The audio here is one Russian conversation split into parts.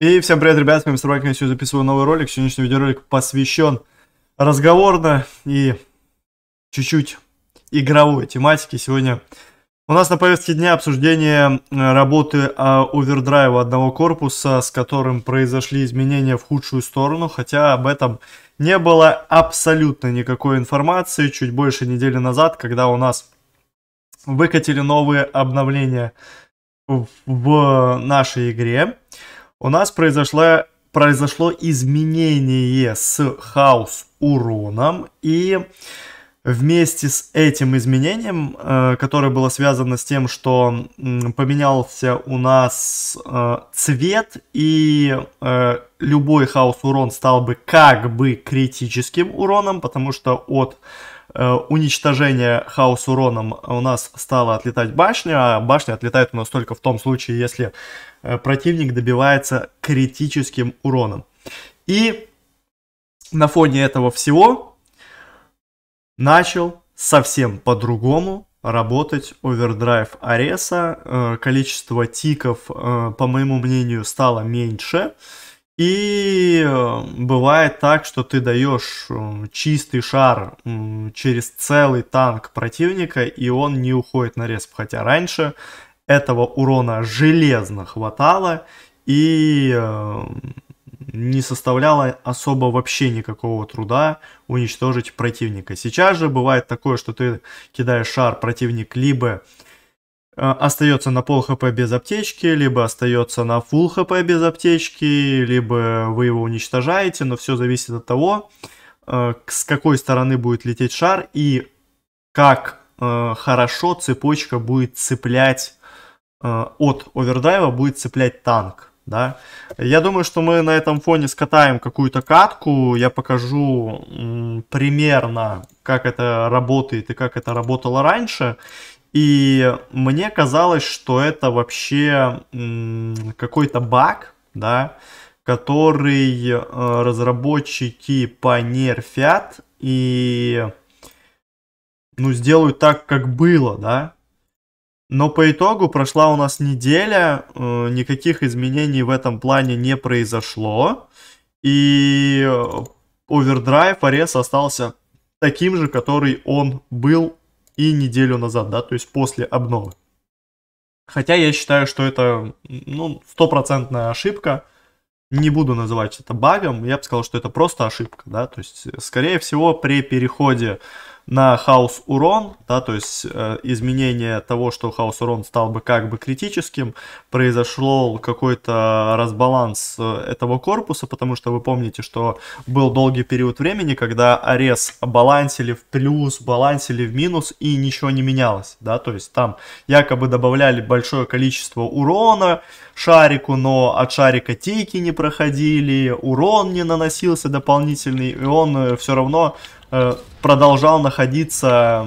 И всем привет, ребят, с вами Сурвайк, я сегодня записываю новый ролик. Сегодняшний видеоролик посвящен разговорно и чуть-чуть игровой тематике. Сегодня у нас на повестке дня обсуждение э, работы а, овердрайва одного корпуса, с которым произошли изменения в худшую сторону, хотя об этом не было абсолютно никакой информации чуть больше недели назад, когда у нас выкатили новые обновления в нашей игре у нас произошло, произошло изменение с хаус уроном и вместе с этим изменением, э, которое было связано с тем, что поменялся у нас э, цвет и э, любой хаос урон стал бы как бы критическим уроном, потому что от Э, уничтожения хаос уроном у нас стала отлетать башня, а башня отлетает у нас только в том случае, если э, противник добивается критическим уроном. И на фоне этого всего начал совсем по-другому работать овердрайв Ареса. Э, количество тиков, по моему мнению, стало меньше. И бывает так, что ты даешь чистый шар через целый танк противника, и он не уходит на респ. Хотя раньше этого урона железно хватало и не составляло особо вообще никакого труда уничтожить противника. Сейчас же бывает такое, что ты кидаешь шар, противник либо Э, остается на пол хп без аптечки, либо остается на full хп без аптечки, либо вы его уничтожаете, но все зависит от того, э, с какой стороны будет лететь шар и как э, хорошо цепочка будет цеплять от овердайва будет цеплять танк. Да? Я думаю, что мы на этом фоне скатаем какую-то катку. Я покажу примерно, как это работает и как это работало раньше. И мне казалось, что это вообще какой-то баг, да, который э, разработчики понерфят и ну, сделают так, как было, да. Но по итогу прошла у нас неделя, э, никаких изменений в этом плане не произошло. И овердрайв э, Арес остался таким же, который он был и неделю назад, да, то есть после обновы. Хотя я считаю, что это, ну, стопроцентная ошибка. Не буду называть это багом, я бы сказал, что это просто ошибка, да, то есть, скорее всего, при переходе на хаос урон, да, то есть э, изменение того, что хаос урон стал бы как бы критическим, произошло какой-то разбаланс э, этого корпуса, потому что вы помните, что был долгий период времени, когда арес балансили в плюс, балансили в минус и ничего не менялось, да, то есть там якобы добавляли большое количество урона шарику, но от шарика тики не проходили, урон не наносился дополнительный, и он э, все равно Э, продолжал находиться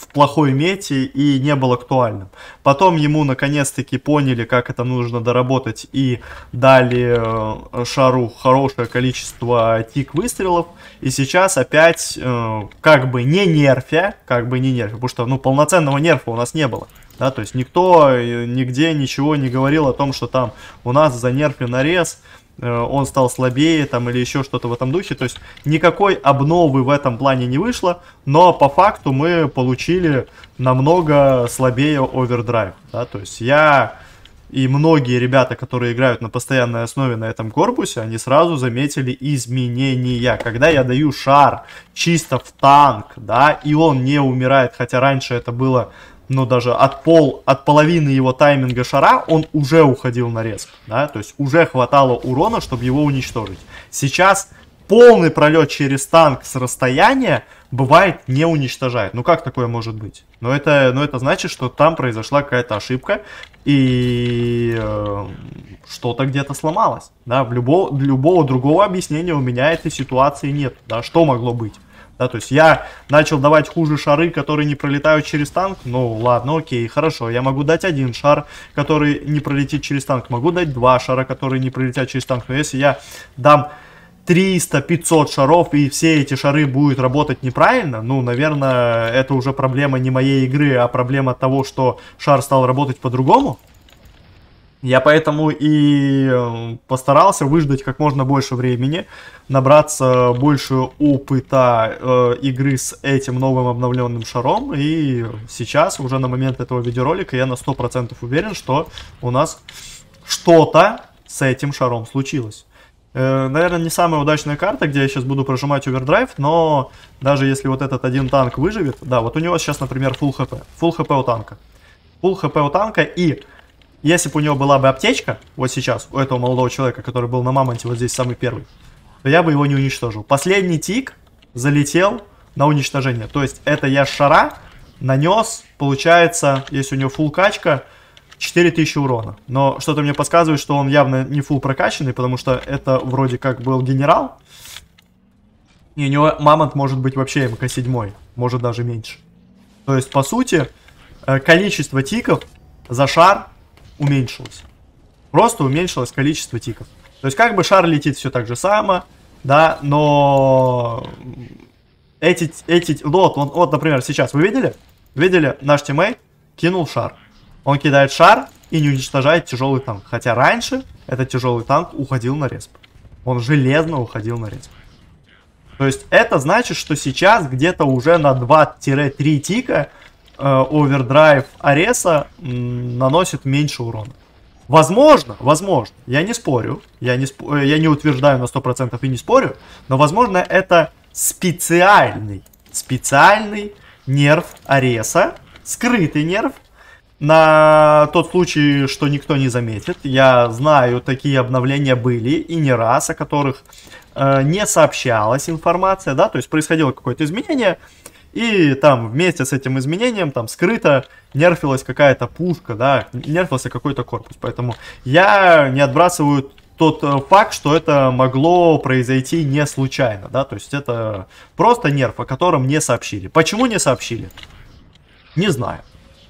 в плохой мете и не был актуальным. Потом ему наконец-таки поняли, как это нужно доработать и дали э, шару хорошее количество тик выстрелов. И сейчас опять э, как бы не нерфя, как бы не нерфя, потому что ну полноценного нерфа у нас не было. Да, то есть никто нигде ничего не говорил о том, что там у нас за занерфлен нарез, Э, он стал слабее там или еще что-то в этом духе. То есть никакой обновы в этом плане не вышло, но по факту мы получили намного слабее овердрайв. Да? То есть я и многие ребята, которые играют на постоянной основе на этом корпусе, они сразу заметили изменения. Когда я даю шар чисто в танк, да, и он не умирает, хотя раньше это было но ну, даже от, пол, от половины его тайминга шара он уже уходил на резк, да, то есть уже хватало урона, чтобы его уничтожить. Сейчас полный пролет через танк с расстояния бывает не уничтожает. Ну как такое может быть? Но это, но это значит, что там произошла какая-то ошибка и э, что-то где-то сломалось. Да, в любо любого другого объяснения у меня этой ситуации нет. Да, что могло быть? Да, то есть я начал давать хуже шары, которые не пролетают через танк. Ну, ладно, окей, хорошо. Я могу дать один шар, который не пролетит через танк. Могу дать два шара, которые не пролетят через танк. Но если я дам 300-500 шаров, и все эти шары будут работать неправильно, ну, наверное, это уже проблема не моей игры, а проблема того, что шар стал работать по-другому. Я поэтому и э, постарался выждать как можно больше времени, набраться больше опыта э, игры с этим новым обновленным шаром. И сейчас, уже на момент этого видеоролика, я на 100% уверен, что у нас что-то с этим шаром случилось. Э, наверное, не самая удачная карта, где я сейчас буду прожимать овердрайв, но даже если вот этот один танк выживет, да, вот у него сейчас, например, full HP, full HP у танка, full HP у танка и если бы у него была бы аптечка, вот сейчас, у этого молодого человека, который был на мамонте, вот здесь самый первый, то я бы его не уничтожил. Последний тик залетел на уничтожение. То есть это я шара нанес, получается, если у него фул качка, 4000 урона. Но что-то мне подсказывает, что он явно не фул прокачанный, потому что это вроде как был генерал. И у него мамонт может быть вообще МК-7, может даже меньше. То есть, по сути, э, количество тиков за шар уменьшилось. Просто уменьшилось количество тиков. То есть как бы шар летит все так же само, да, но эти, эти, вот, вот, вот, например, сейчас вы видели? Видели, наш тиммейт кинул шар. Он кидает шар и не уничтожает тяжелый танк. Хотя раньше этот тяжелый танк уходил на респ. Он железно уходил на респ. То есть это значит, что сейчас где-то уже на 2-3 тика Э, овердрайв Ареса наносит меньше урона. Возможно, возможно, я не спорю, я не, спо э, я не утверждаю на 100% и не спорю, но возможно это специальный, специальный нерв Ареса, скрытый нерв, на тот случай, что никто не заметит. Я знаю, такие обновления были и не раз, о которых э, не сообщалась информация, да, то есть происходило какое-то изменение, и там вместе с этим изменением там скрыто нерфилась какая-то пушка, да, нерфился какой-то корпус. Поэтому я не отбрасываю тот э, факт, что это могло произойти не случайно, да, то есть это просто нерф, о котором не сообщили. Почему не сообщили? Не знаю.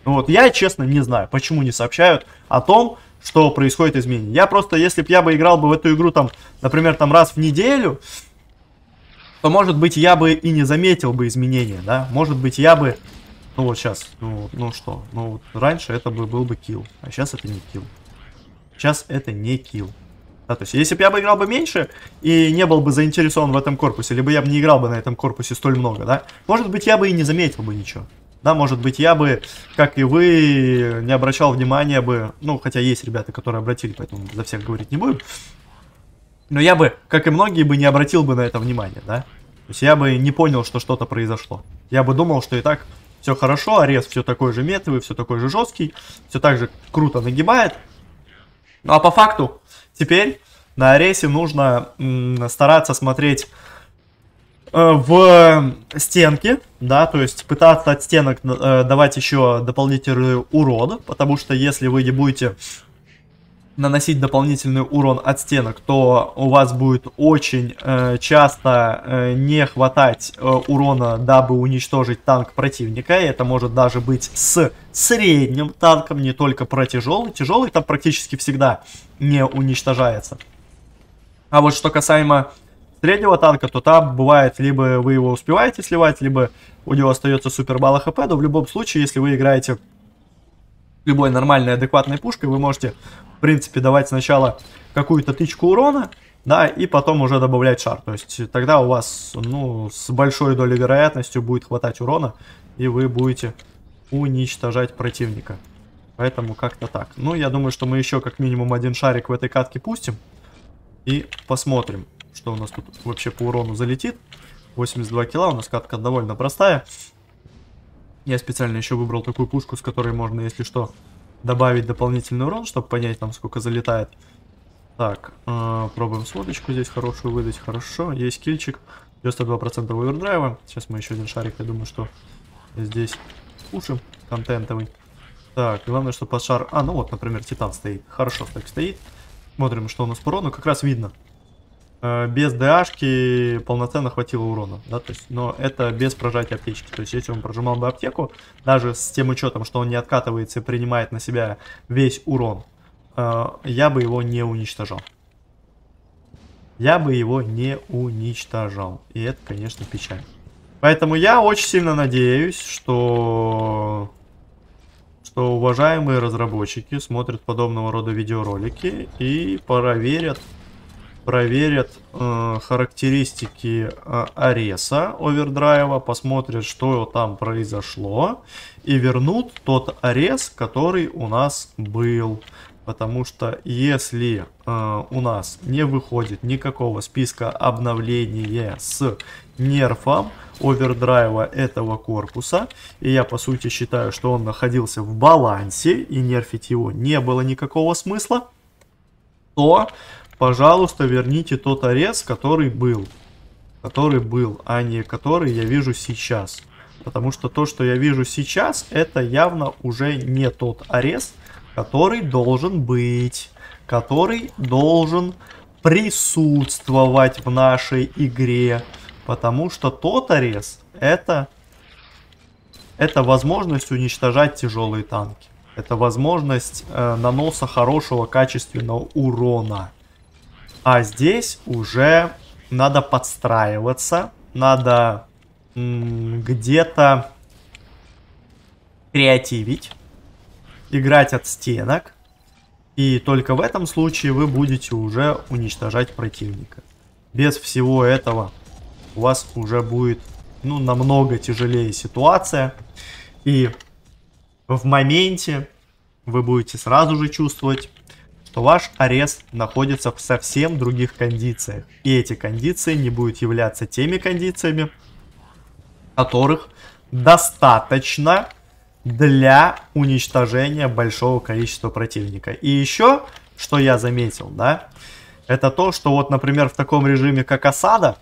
Вот, я, честно, не знаю, почему не сообщают о том, что происходит изменение. Я просто, если бы я бы играл бы в эту игру, там, например, там раз в неделю, то, может быть, я бы и не заметил бы изменения, да? Может быть, я бы... Ну вот сейчас, ну, ну что, ну вот раньше это бы был бы килл, а сейчас это не килл. Сейчас это не килл. Да, то есть, если бы я бы играл бы меньше и не был бы заинтересован в этом корпусе, либо я бы не играл бы на этом корпусе столь много, да, может быть, я бы и не заметил бы ничего. Да, может быть, я бы, как и вы, не обращал внимания бы, ну, хотя есть ребята, которые обратили, поэтому за всех говорить не буду, но я бы, как и многие, бы не обратил бы на это внимания, да. То есть я бы не понял, что что-то произошло. Я бы думал, что и так все хорошо, арест все такой же метовый, все такой же жесткий, все так же круто нагибает. Ну а по факту, теперь на аресе нужно стараться смотреть э, в стенки, да, то есть пытаться от стенок э, давать еще дополнительный урон, потому что если вы не будете наносить дополнительный урон от стенок, то у вас будет очень э, часто э, не хватать э, урона, дабы уничтожить танк противника. И это может даже быть с средним танком, не только про тяжелый. Тяжелый там практически всегда не уничтожается. А вот что касаемо среднего танка, то там бывает, либо вы его успеваете сливать, либо у него остается супер мало хп, но в любом случае, если вы играете любой нормальной, адекватной пушкой вы можете, в принципе, давать сначала какую-то тычку урона, да, и потом уже добавлять шар. То есть тогда у вас, ну, с большой долей вероятностью будет хватать урона, и вы будете уничтожать противника. Поэтому как-то так. Ну, я думаю, что мы еще как минимум один шарик в этой катке пустим. И посмотрим, что у нас тут вообще по урону залетит. 82 килла, у нас катка довольно простая. Я специально еще выбрал такую пушку, с которой можно, если что, добавить дополнительный урон, чтобы понять там сколько залетает. Так, э, пробуем сводочку здесь хорошую выдать. Хорошо, есть кильчик. 92% овердрайва. Сейчас мы еще один шарик, я думаю, что здесь кушаем контентовый. Так, главное, что под шар... А, ну вот, например, Титан стоит. Хорошо так стоит. Смотрим, что у нас по урону. Как раз видно, Э, без ДАшки полноценно хватило урона, да, то есть, но это без прожатия аптечки, то есть, если он прожимал бы аптеку, даже с тем учетом, что он не откатывается и принимает на себя весь урон, э, я бы его не уничтожал. Я бы его не уничтожал, и это, конечно, печаль. Поэтому я очень сильно надеюсь, что что уважаемые разработчики смотрят подобного рода видеоролики и проверят проверят э, характеристики э, ареса овердрайва, посмотрят, что там произошло, и вернут тот арес, который у нас был. Потому что если э, у нас не выходит никакого списка обновления с нерфом овердрайва этого корпуса, и я по сути считаю, что он находился в балансе, и нерфить его не было никакого смысла, то Пожалуйста, верните тот арец, который был. Который был, а не который я вижу сейчас. Потому что то, что я вижу сейчас, это явно уже не тот арест, который должен быть. Который должен присутствовать в нашей игре. Потому что тот арест, это... Это возможность уничтожать тяжелые танки. Это возможность э, наноса хорошего качественного урона. А здесь уже надо подстраиваться, надо где-то креативить, играть от стенок. И только в этом случае вы будете уже уничтожать противника. Без всего этого у вас уже будет ну, намного тяжелее ситуация. И в моменте вы будете сразу же чувствовать что ваш арест находится в совсем других кондициях. И эти кондиции не будут являться теми кондициями, которых достаточно для уничтожения большого количества противника. И еще, что я заметил, да, это то, что вот, например, в таком режиме, как осада,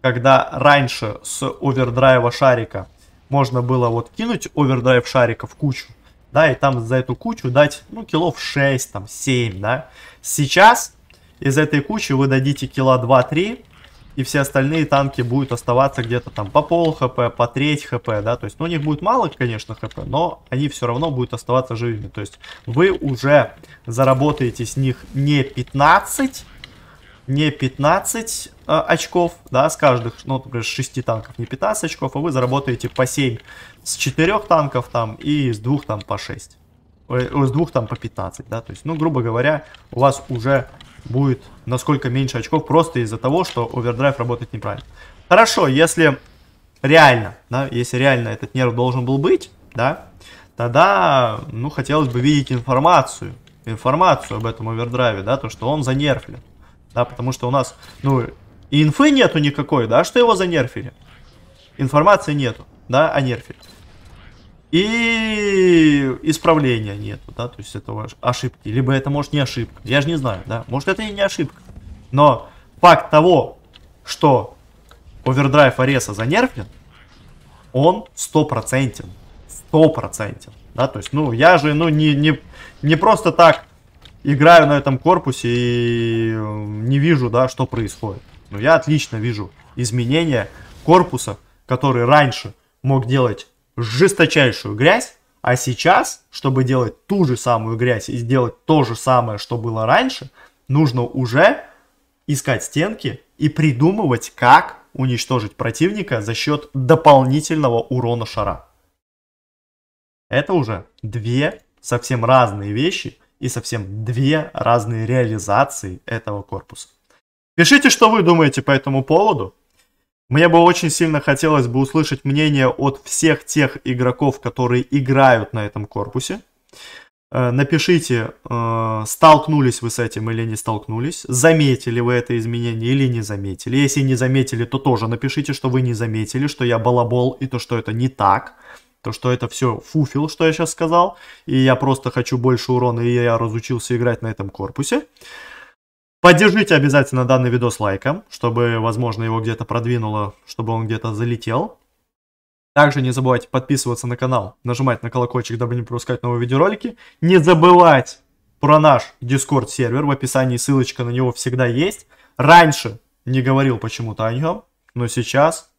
когда раньше с овердрайва шарика можно было вот кинуть овердрайв шарика в кучу, да, и там за эту кучу дать, ну, килов 6, там, 7, да. Сейчас из этой кучи вы дадите кило 2-3, и все остальные танки будут оставаться где-то там по пол хп, по треть хп, да, то есть, ну, у них будет мало, конечно, хп, но они все равно будут оставаться живыми, то есть, вы уже заработаете с них не 15, не 15 э, очков, да, с каждых, ну, например, с 6 танков не 15 очков, а вы заработаете по 7 с 4 танков там и с 2 там по 6. Э, э, с 2 там по 15, да, то есть, ну, грубо говоря, у вас уже будет насколько меньше очков просто из-за того, что овердрайв работает неправильно. Хорошо, если реально, да, если реально этот нерв должен был быть, да, тогда, ну, хотелось бы видеть информацию, информацию об этом овердрайве, да, то, что он занерфлен. Да, потому что у нас, ну, и инфы нету никакой, да, что его занерфили. Информации нету, да, о нерфе. И исправления нету, да, то есть этого ошибки. Либо это может не ошибка, я же не знаю, да, может это и не ошибка. Но факт того, что овердрайв Ареса занерфлен, он стопроцентен. Стопроцентен. Да, то есть, ну, я же, ну, не, не, не просто так играю на этом корпусе и э, не вижу, да, что происходит. Но ну, я отлично вижу изменения корпуса, который раньше мог делать жесточайшую грязь, а сейчас, чтобы делать ту же самую грязь и сделать то же самое, что было раньше, нужно уже искать стенки и придумывать, как уничтожить противника за счет дополнительного урона шара. Это уже две совсем разные вещи, и совсем две разные реализации этого корпуса. Пишите, что вы думаете по этому поводу. Мне бы очень сильно хотелось бы услышать мнение от всех тех игроков, которые играют на этом корпусе. Э, напишите, э, столкнулись вы с этим или не столкнулись, заметили вы это изменение или не заметили. Если не заметили, то тоже напишите, что вы не заметили, что я балабол и то, что это не так то что это все фуфил, что я сейчас сказал, и я просто хочу больше урона, и я разучился играть на этом корпусе. Поддержите обязательно данный видос лайком, чтобы, возможно, его где-то продвинуло, чтобы он где-то залетел. Также не забывайте подписываться на канал, нажимать на колокольчик, дабы не пропускать новые видеоролики. Не забывать про наш Discord сервер, в описании ссылочка на него всегда есть. Раньше не говорил почему-то о нем, но сейчас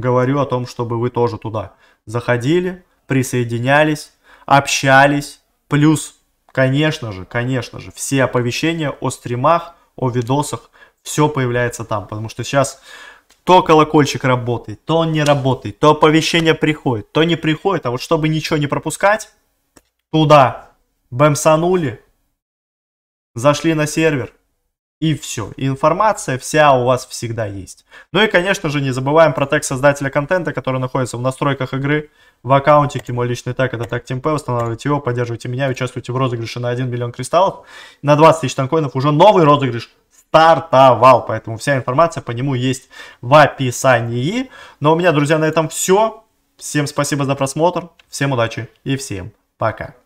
говорю о том, чтобы вы тоже туда заходили, присоединялись, общались. Плюс, конечно же, конечно же, все оповещения о стримах, о видосах, все появляется там. Потому что сейчас то колокольчик работает, то он не работает, то оповещение приходит, то не приходит. А вот чтобы ничего не пропускать, туда бэмсанули, зашли на сервер, и все. информация вся у вас всегда есть. Ну и, конечно же, не забываем про тег создателя контента, который находится в настройках игры, в аккаунтике. Мой личный тег это тег TeamP. Устанавливайте его, поддерживайте меня, участвуйте в розыгрыше на 1 миллион кристаллов. На 20 тысяч танкоинов уже новый розыгрыш стартовал. Поэтому вся информация по нему есть в описании. Но ну, а у меня, друзья, на этом все. Всем спасибо за просмотр, всем удачи и всем пока.